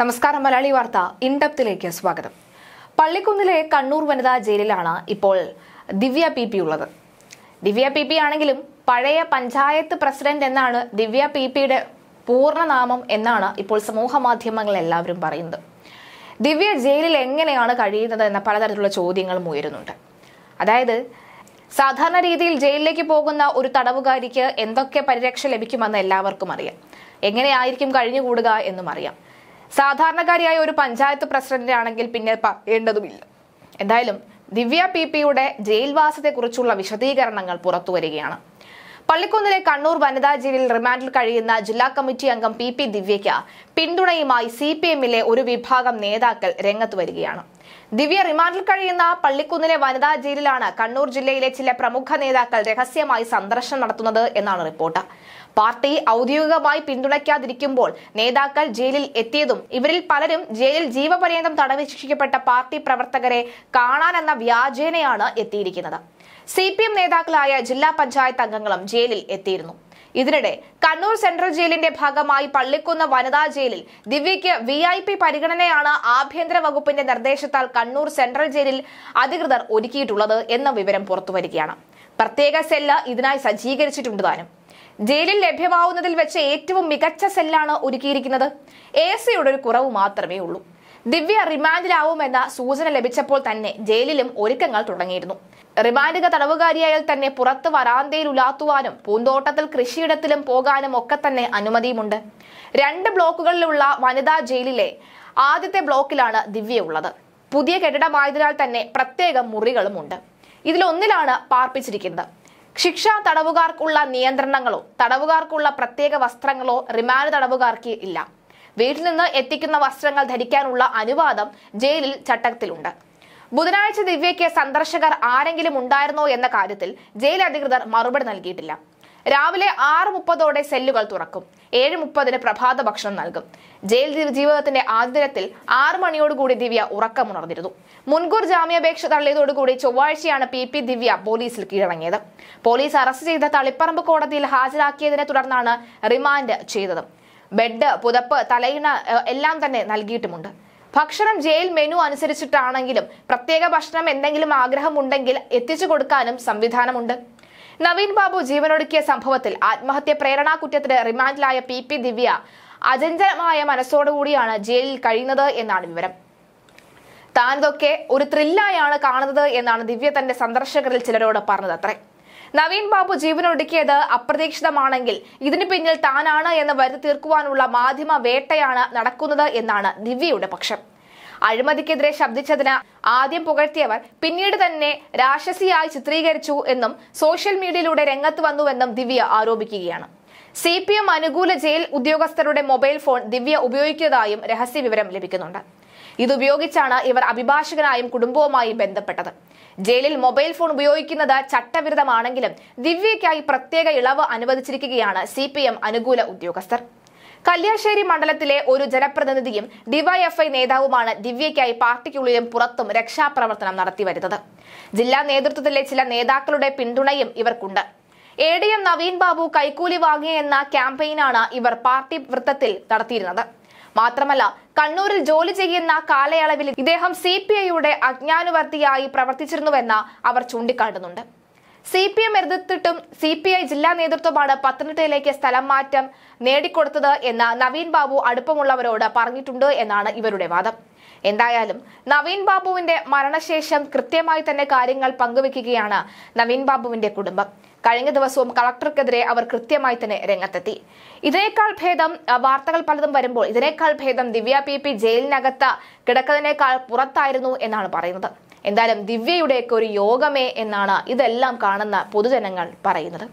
നമസ്കാരം മലയാളി വാർത്ത ഇൻഡപ്തിലേക്ക് സ്വാഗതം പള്ളിക്കുന്നിലെ കണ്ണൂർ വനിതാ ജയിലിലാണ് ഇപ്പോൾ ദിവ്യ പി പി ഉള്ളത് ദിവ്യ പി പി ആണെങ്കിലും പഴയ പഞ്ചായത്ത് പ്രസിഡന്റ് എന്നാണ് ദിവ്യ പി പിയുടെ പൂർണ്ണനാമം എന്നാണ് ഇപ്പോൾ സമൂഹ മാധ്യമങ്ങൾ എല്ലാവരും പറയുന്നത് ദിവ്യ ജയിലിൽ എങ്ങനെയാണ് കഴിയുന്നത് എന്ന പലതരത്തിലുള്ള ചോദ്യങ്ങളും ഉയരുന്നുണ്ട് അതായത് സാധാരണ രീതിയിൽ ജയിലിലേക്ക് പോകുന്ന ഒരു തടവുകാരിക്ക് എന്തൊക്കെ പരിരക്ഷ ലഭിക്കുമെന്ന് എല്ലാവർക്കും അറിയാം എങ്ങനെയായിരിക്കും കഴിഞ്ഞുകൂടുക എന്നും അറിയാം സാധാരണക്കാരിയായ ഒരു പഞ്ചായത്ത് പ്രസിഡന്റാണെങ്കിൽ ആണെങ്കിൽ പിന്നെ പറയേണ്ടതുമില്ല എന്തായാലും ദിവ്യ പി പിയുടെ ജയിൽവാസത്തെക്കുറിച്ചുള്ള വിശദീകരണങ്ങൾ പുറത്തുവരികയാണ് പള്ളിക്കുന്നിലെ കണ്ണൂർ വനിതാ ജയിലിൽ റിമാൻഡിൽ കഴിയുന്ന ജില്ലാ കമ്മിറ്റി അംഗം പി പി ദിവ്യയ്ക്ക് പിന്തുണയുമായി സി പി എമ്മിലെ ഒരു വിഭാഗം നേതാക്കൾ രംഗത്ത് വരികയാണ് ദിവ്യ റിമാൻഡിൽ കഴിയുന്ന പള്ളിക്കുന്നിലെ വനിതാ ജയിലിലാണ് കണ്ണൂർ ജില്ലയിലെ ചില പ്രമുഖ നേതാക്കൾ രഹസ്യമായി സന്ദർശനം നടത്തുന്നത് എന്നാണ് റിപ്പോർട്ട് പാർട്ടി ഔദ്യോഗികമായി പിന്തുണയ്ക്കാതിരിക്കുമ്പോൾ നേതാക്കൾ ജയിലിൽ എത്തിയതും ഇവരിൽ പലരും ജയിലിൽ ജീവപര്യന്തം തടവ് ശിക്ഷിക്കപ്പെട്ട പാർട്ടി പ്രവർത്തകരെ കാണാനെന്ന വ്യാജേനയാണ് എത്തിയിരിക്കുന്നത് സി പി എം നേതാക്കളായ ജില്ലാ പഞ്ചായത്ത് അംഗങ്ങളും ജയിലിൽ എത്തിയിരുന്നു ഇതിനിടെ കണ്ണൂർ സെൻട്രൽ ജയിലിന്റെ ഭാഗമായി പള്ളിക്കുന്ന് വനിതാ ജയിലിൽ ദിവ്യയ്ക്ക് വി ഐ പി പരിഗണനയാണ് ആഭ്യന്തര വകുപ്പിന്റെ നിർദ്ദേശത്താൽ കണ്ണൂർ സെൻട്രൽ ജയിലിൽ അധികൃതർ ഒരുക്കിയിട്ടുള്ളത് എന്ന വിവരം പുറത്തുവരികയാണ് പ്രത്യേക സെല്ല് ഇതിനായി സജ്ജീകരിച്ചിട്ടുണ്ട് താനും ജയിലിൽ ലഭ്യമാവുന്നതിൽ വെച്ച് ഏറ്റവും മികച്ച സെല്ലാണ് ഒരുക്കിയിരിക്കുന്നത് എ സിയുടെ ഒരു കുറവ് മാത്രമേ ഉള്ളൂ ദിവ്യ റിമാൻഡിലാവുമെന്ന സൂചന ലഭിച്ചപ്പോൾ തന്നെ ജയിലിലും ഒരുക്കങ്ങൾ തുടങ്ങിയിരുന്നു റിമാൻഡിക തടവുകാരിയായാൽ തന്നെ പുറത്ത് വരാന്തയിൽ ഉലാത്തുവാനും പൂന്തോട്ടത്തിൽ കൃഷിയിടത്തിലും പോകാനും ഒക്കെ തന്നെ അനുമതിയുമുണ്ട് രണ്ട് ബ്ലോക്കുകളിലുള്ള വനിതാ ജയിലിലെ ആദ്യത്തെ ബ്ലോക്കിലാണ് ദിവ്യ ഉള്ളത് പുതിയ കെട്ടിടമായതിനാൽ തന്നെ പ്രത്യേക മുറികളുമുണ്ട് ഇതിലൊന്നിലാണ് പാർപ്പിച്ചിരിക്കുന്നത് ശിക്ഷ തടവുകാർക്കുള്ള നിയന്ത്രണങ്ങളോ തടവുകാർക്കുള്ള പ്രത്യേക വസ്ത്രങ്ങളോ റിമാൻഡ് തടവുകാർക്ക് ഇല്ല വീട്ടിൽ നിന്ന് എത്തിക്കുന്ന വസ്ത്രങ്ങൾ ധരിക്കാനുള്ള അനുവാദം ജയിലിൽ ചട്ടത്തിലുണ്ട് ബുധനാഴ്ച ദിവ്യയ്ക്ക് സന്ദർശകർ ആരെങ്കിലും ഉണ്ടായിരുന്നോ എന്ന കാര്യത്തിൽ ജയിൽ അധികൃതർ മറുപടി നൽകിയിട്ടില്ല രാവിലെ ആറ് മുപ്പതോടെ സെല്ലുകൾ തുറക്കും ഏഴ് മുപ്പതിന് പ്രഭാത ഭക്ഷണം നൽകും ജയിൽ ജീവിതത്തിന്റെ ആദ്യ ദിനത്തിൽ ആറ് മണിയോടുകൂടി ദിവ്യ ഉറക്കമുണർന്നിരുന്നു മുൻകൂർ ജാമ്യാപേക്ഷ തള്ളിയതോടുകൂടി ചൊവ്വാഴ്ചയാണ് പി പി ദിവ്യ പോലീസിൽ കീഴടങ്ങിയത് പോലീസ് അറസ്റ്റ് ചെയ്ത തളിപ്പറമ്പ് കോടതിയിൽ ഹാജരാക്കിയതിനെ തുടർന്നാണ് റിമാൻഡ് ചെയ്തത് ബെഡ് പുതപ്പ് തലയിണ എല്ലാം തന്നെ നൽകിയിട്ടുമുണ്ട് ഭക്ഷണം ജയിൽ മെനു അനുസരിച്ചിട്ടാണെങ്കിലും പ്രത്യേക ഭക്ഷണം എന്തെങ്കിലും ആഗ്രഹമുണ്ടെങ്കിൽ എത്തിച്ചു കൊടുക്കാനും സംവിധാനമുണ്ട് നവീൻ ബാബു ജീവനൊടുക്കിയ സംഭവത്തിൽ ആത്മഹത്യ പ്രേരണാ കുറ്റത്തിന് റിമാൻഡിലായ പി പി ദിവ്യ അചഞ്ചലമായ മനസ്സോടുകൂടിയാണ് ജയിലിൽ കഴിയുന്നത് എന്നാണ് വിവരം താനിതൊക്കെ ഒരു ത്രില്ലായാണ് കാണുന്നത് എന്നാണ് ദിവ്യ തന്റെ സന്ദർശകരിൽ ചിലരോട് പറഞ്ഞത് അത്രേ നവീൻ ബാബു ജീവനൊടുക്കിയത് അപ്രതീക്ഷിതമാണെങ്കിൽ ഇതിനു പിന്നിൽ താനാണ് എന്ന് വരുത്തി തീർക്കുവാനുള്ള മാധ്യമ വേട്ടയാണ് നടക്കുന്നത് എന്നാണ് ദിവ്യയുടെ പക്ഷം അഴിമതിക്കെതിരെ ശബ്ദിച്ചതിന് ആദ്യം പുകഴ്ത്തിയവർ പിന്നീട് തന്നെ രാക്ഷസിയായി ചിത്രീകരിച്ചു എന്നും സോഷ്യൽ മീഡിയയിലൂടെ രംഗത്ത് വന്നുവെന്നും ദിവ്യ ആരോപിക്കുകയാണ് സി പി എം അനുകൂല ജയിൽ ഉദ്യോഗസ്ഥരുടെ മൊബൈൽ ഫോൺ ദിവ്യ ഉപയോഗിക്കുന്നതായും രഹസ്യ വിവരം ലഭിക്കുന്നുണ്ട് ഇതുപയോഗിച്ചാണ് ഇവർ അഭിഭാഷകനായും കുടുംബവുമായി ബന്ധപ്പെട്ടത് ജയിലിൽ മൊബൈൽ ഫോൺ ഉപയോഗിക്കുന്നത് ചട്ടവിരുദ്ധമാണെങ്കിലും ദിവ്യയ്ക്കായി പ്രത്യേക ഇളവ് അനുവദിച്ചിരിക്കുകയാണ് സി അനുകൂല ഉദ്യോഗസ്ഥർ കല്യാശ്ശേരി മണ്ഡലത്തിലെ ഒരു ജനപ്രതിനിധിയും ഡിവൈഎഫ്ഐ നേതാവുമാണ് ദിവ്യയ്ക്കായി പാർട്ടിക്കുള്ളിലും പുറത്തും രക്ഷാപ്രവർത്തനം നടത്തിവരുന്നത് ജില്ലാ നേതൃത്വത്തിലെ ചില നേതാക്കളുടെ പിന്തുണയും ഇവർക്കുണ്ട് A D M Naveen Babu കൈക്കൂലി വാങ്ങിയെന്ന ക്യാമ്പയിനാണ് ഇവർ പാർട്ടി വൃത്തത്തിൽ നടത്തിയിരുന്നത് മാത്രമല്ല കണ്ണൂരിൽ ജോലി ചെയ്യുന്ന കാലയളവിൽ ഇദ്ദേഹം സി പി ഐയുടെ അജ്ഞാനുവർത്തിയായി പ്രവർത്തിച്ചിരുന്നുവെന്ന് അവർ ചൂണ്ടിക്കാട്ടുന്നുണ്ട് സി പി എം എതിർത്തിട്ടും സി പി ഐ ജില്ലാ നേതൃത്വമാണ് പത്തനംതിട്ടയിലേക്ക് സ്ഥലം മാറ്റം നേടിക്കൊടുത്തത് എന്ന് നവീൻ ബാബു അടുപ്പമുള്ളവരോട് പറഞ്ഞിട്ടുണ്ട് എന്നാണ് ഇവരുടെ വാദം എന്തായാലും നവീൻ ബാബുവിന്റെ മരണശേഷം കൃത്യമായി തന്നെ കാര്യങ്ങൾ പങ്കുവെക്കുകയാണ് നവീൻ ബാബുവിന്റെ കുടുംബം കഴിഞ്ഞ ദിവസവും കളക്ടർക്കെതിരെ അവർ കൃത്യമായി തന്നെ രംഗത്തെത്തി ഇതിനേക്കാൾ ഭേദം വാർത്തകൾ പലതും വരുമ്പോൾ ഇതിനേക്കാൾ ഭേദം ദിവ്യ പി പി ജയിലിനകത്ത് കിടക്കുന്നതിനേക്കാൾ പുറത്തായിരുന്നു എന്നാണ് പറയുന്നത് എന്തായാലും ദിവ്യയുടെയൊക്കെ ഒരു യോഗമേ എന്നാണ് ഇതെല്ലാം കാണുന്ന പൊതുജനങ്ങൾ പറയുന്നത്